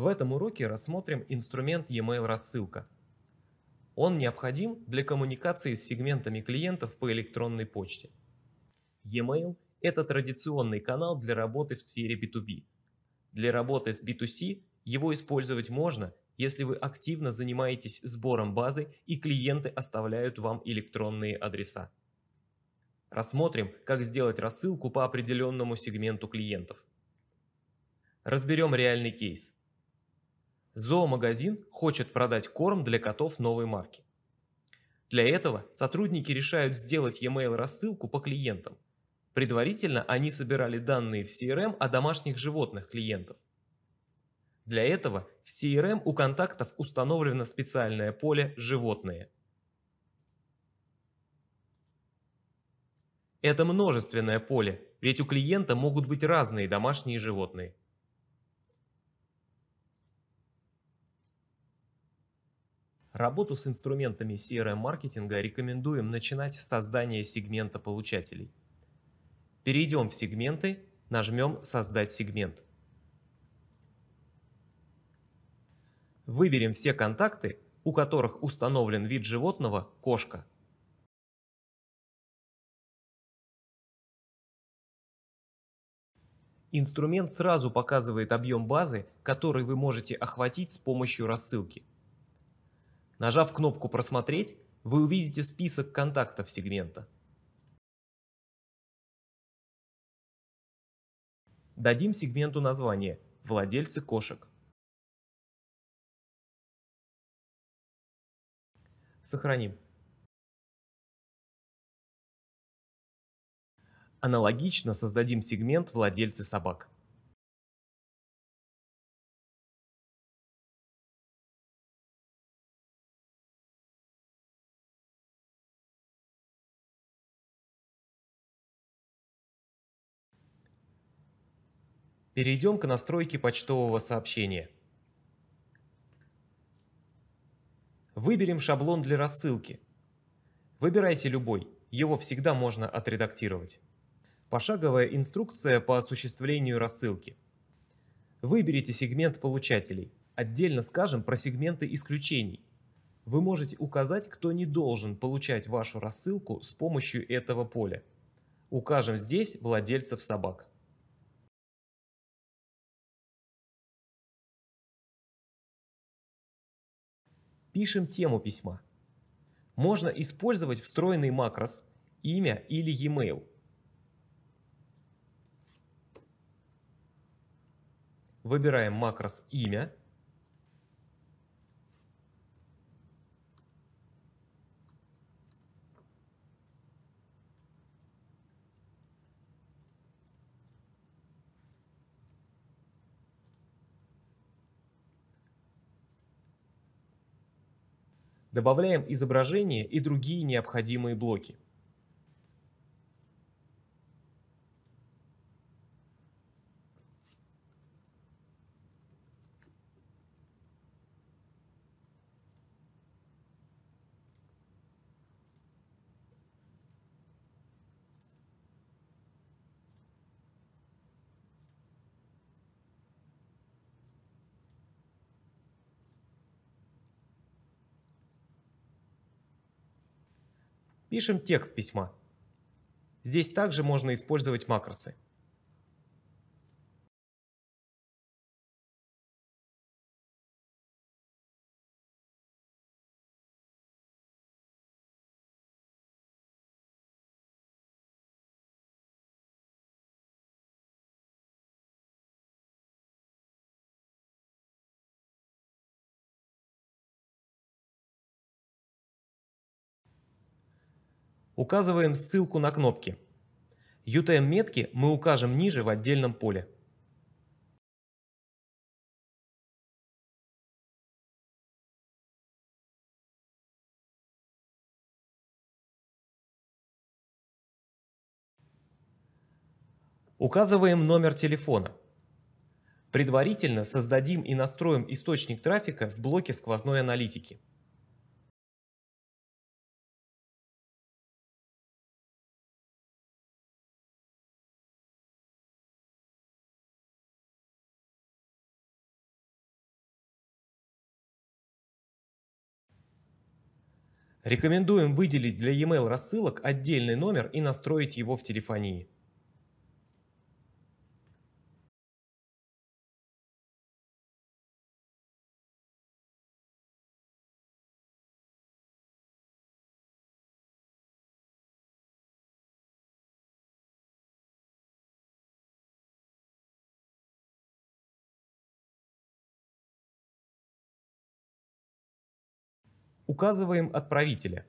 В этом уроке рассмотрим инструмент e-mail рассылка. Он необходим для коммуникации с сегментами клиентов по электронной почте. E-mail – это традиционный канал для работы в сфере B2B. Для работы с B2C его использовать можно, если вы активно занимаетесь сбором базы и клиенты оставляют вам электронные адреса. Рассмотрим, как сделать рассылку по определенному сегменту клиентов. Разберем реальный кейс. Зоомагазин хочет продать корм для котов новой марки. Для этого сотрудники решают сделать e-mail рассылку по клиентам. Предварительно они собирали данные в CRM эм о домашних животных клиентов. Для этого в CRM эм у контактов установлено специальное поле «Животные». Это множественное поле, ведь у клиента могут быть разные домашние животные. Работу с инструментами CRM-маркетинга рекомендуем начинать с создания сегмента получателей. Перейдем в сегменты, нажмем «Создать сегмент». Выберем все контакты, у которых установлен вид животного «Кошка». Инструмент сразу показывает объем базы, который вы можете охватить с помощью рассылки. Нажав кнопку «Просмотреть», вы увидите список контактов сегмента. Дадим сегменту название «Владельцы кошек». Сохраним. Аналогично создадим сегмент «Владельцы собак». Перейдем к настройке почтового сообщения. Выберем шаблон для рассылки. Выбирайте любой, его всегда можно отредактировать. Пошаговая инструкция по осуществлению рассылки. Выберите сегмент получателей. Отдельно скажем про сегменты исключений. Вы можете указать, кто не должен получать вашу рассылку с помощью этого поля. Укажем здесь владельцев собак. Пишем тему письма. Можно использовать встроенный макрос имя или e-mail. Выбираем макрос имя Добавляем изображение и другие необходимые блоки. Пишем текст письма. Здесь также можно использовать макросы. указываем ссылку на кнопки. UTM-метки мы укажем ниже в отдельном поле. Указываем номер телефона. Предварительно создадим и настроим источник трафика в блоке сквозной аналитики. Рекомендуем выделить для e-mail рассылок отдельный номер и настроить его в телефонии. указываем отправителя.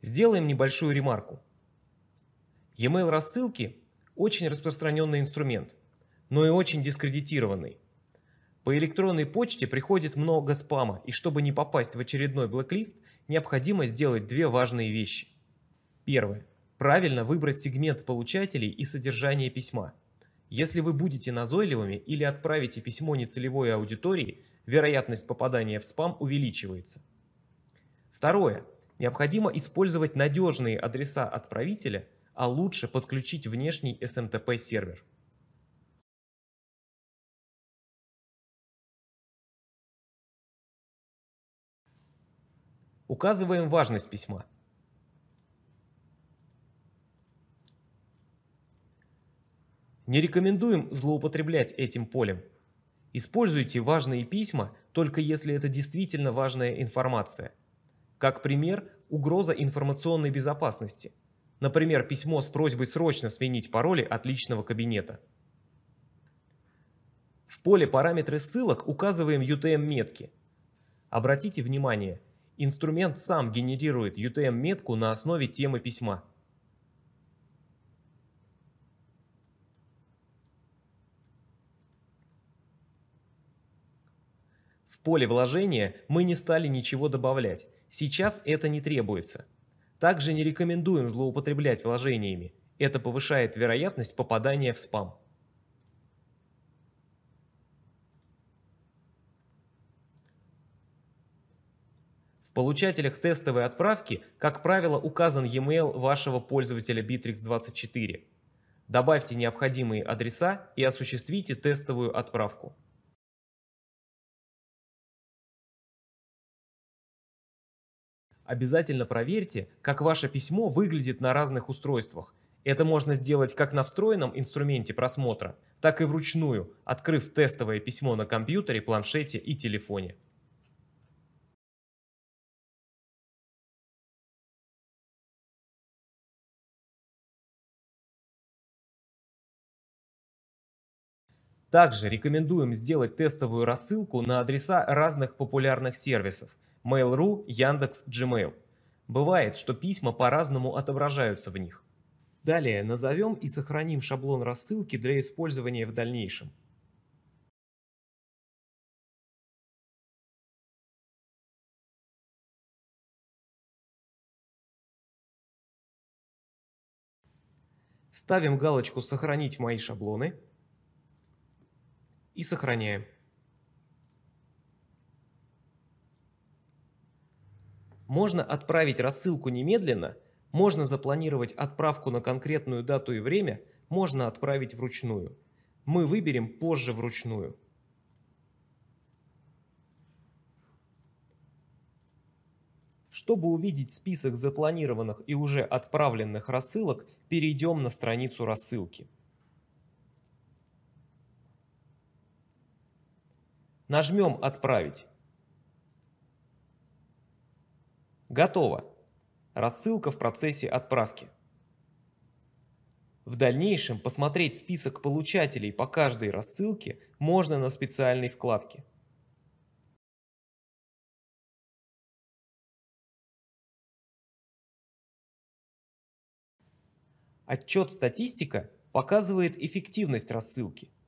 Сделаем небольшую ремарку. E-mail рассылки – очень распространенный инструмент, но и очень дискредитированный. По электронной почте приходит много спама, и чтобы не попасть в очередной блэклист, необходимо сделать две важные вещи. Первое. Правильно выбрать сегмент получателей и содержание письма. Если вы будете назойливыми или отправите письмо нецелевой аудитории, вероятность попадания в спам увеличивается. Второе. Необходимо использовать надежные адреса отправителя, а лучше подключить внешний SMTP-сервер. Указываем важность письма. Не рекомендуем злоупотреблять этим полем. Используйте важные письма только если это действительно важная информация. Как пример, угроза информационной безопасности. Например, письмо с просьбой срочно сменить пароли от личного кабинета. В поле «Параметры ссылок» указываем UTM-метки. Обратите внимание, инструмент сам генерирует UTM-метку на основе темы письма. В поле вложения мы не стали ничего добавлять. Сейчас это не требуется. Также не рекомендуем злоупотреблять вложениями. Это повышает вероятность попадания в спам. В получателях тестовой отправки, как правило, указан e-mail вашего пользователя Bittrex24. Добавьте необходимые адреса и осуществите тестовую отправку. обязательно проверьте, как ваше письмо выглядит на разных устройствах. Это можно сделать как на встроенном инструменте просмотра, так и вручную, открыв тестовое письмо на компьютере, планшете и телефоне. Также рекомендуем сделать тестовую рассылку на адреса разных популярных сервисов – Mail.ru, Яндекс, Gmail. Бывает, что письма по-разному отображаются в них. Далее назовем и сохраним шаблон рассылки для использования в дальнейшем. Ставим галочку «Сохранить мои шаблоны» и сохраняем. Можно отправить рассылку немедленно, можно запланировать отправку на конкретную дату и время, можно отправить вручную. Мы выберем позже вручную. Чтобы увидеть список запланированных и уже отправленных рассылок, перейдем на страницу рассылки. Нажмем «Отправить». Готово. Рассылка в процессе отправки. В дальнейшем посмотреть список получателей по каждой рассылке можно на специальной вкладке. Отчет «Статистика» показывает эффективность рассылки –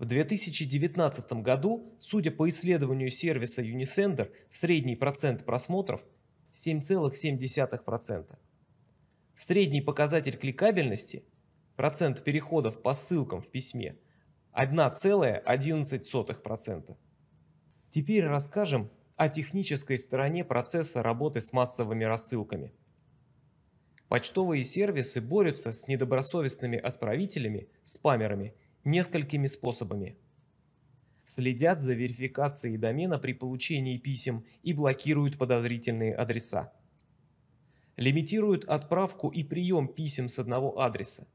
В 2019 году, судя по исследованию сервиса Unisender, средний процент просмотров 7,7%. Средний показатель кликабельности, процент переходов по ссылкам в письме, 1,11%. Теперь расскажем о технической стороне процесса работы с массовыми рассылками. Почтовые сервисы борются с недобросовестными отправителями, спамерами – несколькими способами. Следят за верификацией домена при получении писем и блокируют подозрительные адреса. Лимитируют отправку и прием писем с одного адреса.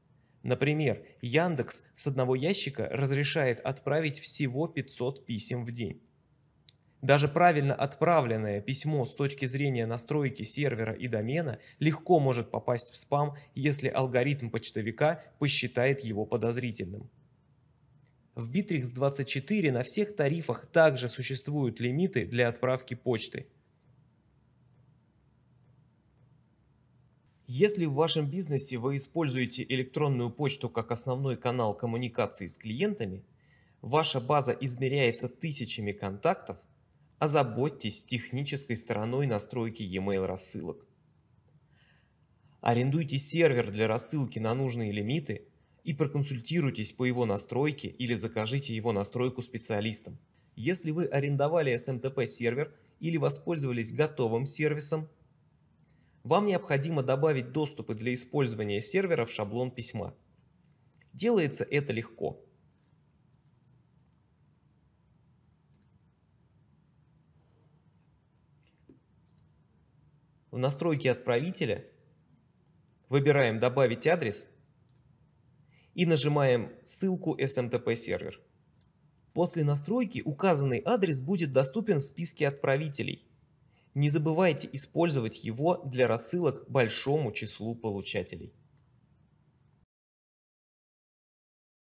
Например, Яндекс с одного ящика разрешает отправить всего 500 писем в день. Даже правильно отправленное письмо с точки зрения настройки сервера и домена легко может попасть в спам, если алгоритм почтовика посчитает его подозрительным. В Bittrex24 на всех тарифах также существуют лимиты для отправки почты. Если в вашем бизнесе вы используете электронную почту как основной канал коммуникации с клиентами, ваша база измеряется тысячами контактов, озаботьтесь технической стороной настройки e-mail рассылок. Арендуйте сервер для рассылки на нужные лимиты – и проконсультируйтесь по его настройке или закажите его настройку специалистам. Если вы арендовали SMTP сервер или воспользовались готовым сервисом, вам необходимо добавить доступы для использования сервера в шаблон письма. Делается это легко. В настройке отправителя выбираем «Добавить адрес» и нажимаем ссылку SMTP-сервер. После настройки указанный адрес будет доступен в списке отправителей. Не забывайте использовать его для рассылок большому числу получателей.